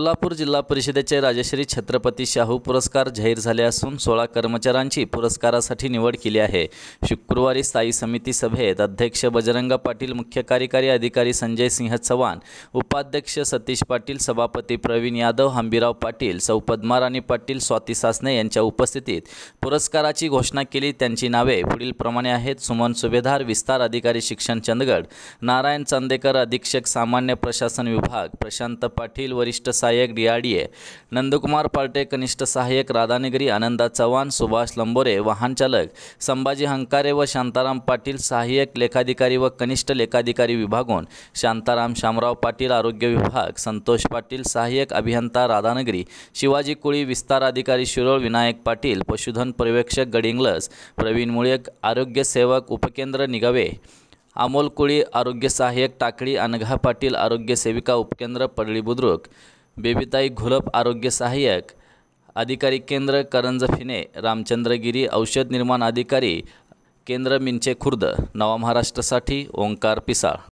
कोल्हापूर जिल्हा परिषदेचे राजश्री छत्रपती शाहू पुरस्कार जाहीर झाले असून सोळा कर्मचाऱ्यांची पुरस्कारासाठी निवड केली आहे शुक्रवारी स्थायी समिती सभेत अध्यक्ष बजरंग पाटील मुख्य कार्यकारी अधिकारी संजय सिंह चव्हाण उपाध्यक्ष सतीश पाटील सभापती प्रवीण यादव हंबीराव पाटील सौ पद्माराणी पाटील स्वाती सासने यांच्या उपस्थितीत पुरस्काराची घोषणा केली त्यांची नावे पुढीलप्रमाणे आहेत सुमन सुभेदार विस्तार अधिकारी शिक्षण चंदगड नारायण चांदेकर अधीक्षक सामान्य प्रशासन विभाग प्रशांत पाटील वरिष्ठ साय सहाय्यक ए नंदकुमार पार्टे कनिष्ठ सहाय्यक राधानगरी आनंदा चव्हाण सुभाष लंबोरे वाहनचालक संभाजी हंकारे व शांताराम पाटील सहाय्यक लेखाधिकारी व कनिष्ठ लेखाधिकारी विभागून शांताराम शामराव पाटील आरोग्य विभाग संतोष पाटील सहाय्यक अभियंता राधानगरी शिवाजी कुळी विस्तार अधिकारी शिरोळ विनायक पाटील पशुधन पर्यवेक्षक गडिंगलस प्रवीण मुळेक आरोग्य सेवक उपकेंद्र निगवे अमोल कुळी आरोग्य सहाय्यक टाकळी अनघा पाटील आरोग्य सेविका उपकेंद्र पडळी बुद्रुक बेबीताई घोलप आरोग्य सहाय्यक अधिकारी केंद्र करंज फिने रामचंद्रगिरी औषध निर्माण अधिकारी केंद्र मिंचे खुर्द नवा महाराष्ट्रासाठी ओंकार पिसाळ